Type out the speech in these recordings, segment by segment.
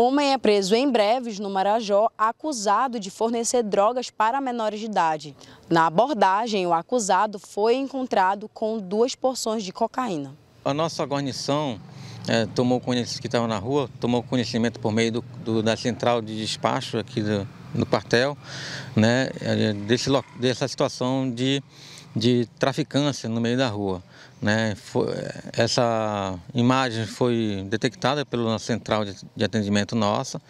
Homem é preso em breves no Marajó, acusado de fornecer drogas para menores de idade. Na abordagem, o acusado foi encontrado com duas porções de cocaína. A nossa guarnição é, tomou conhecimento que estava na rua, tomou conhecimento por meio do, do, da central de despacho aqui do, no quartel, né, eh, desse, dessa situação de, de traficância no meio da rua. Né, foi, eh, essa imagem foi detectada pela central de, de atendimento nossa,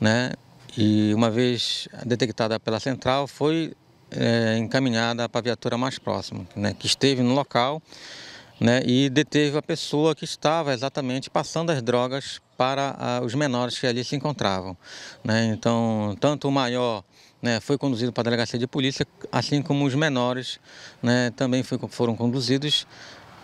né, e uma vez detectada pela central, foi é, encaminhada para a viatura mais próxima, né, que esteve no local né, e deteve a pessoa que estava exatamente passando as drogas para ah, os menores que ali se encontravam. Né? Então, tanto o maior né, foi conduzido para a delegacia de polícia, assim como os menores né, também foi, foram conduzidos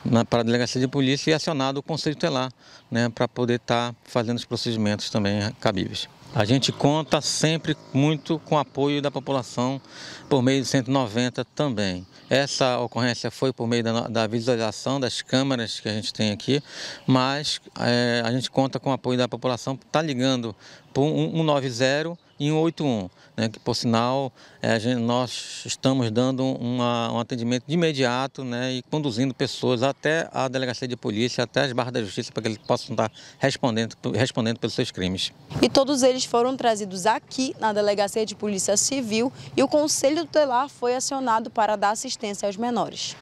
na, para a delegacia de polícia e acionado o conselho telar né, para poder estar tá fazendo os procedimentos também cabíveis. A gente conta sempre muito com o apoio da população por meio do 190 também. Essa ocorrência foi por meio da, da visualização das câmeras que a gente tem aqui, mas é, a gente conta com o apoio da população, está ligando para 190 e 181, né, que por sinal é, gente, nós estamos dando uma, um atendimento de imediato né, e conduzindo pessoas até a delegacia de polícia, até as barras da justiça, para que eles possam estar respondendo, respondendo pelos seus crimes. E todos eles foram trazidos aqui na delegacia de polícia civil e o Conselho Tutelar foi acionado para dar assistência aos menores.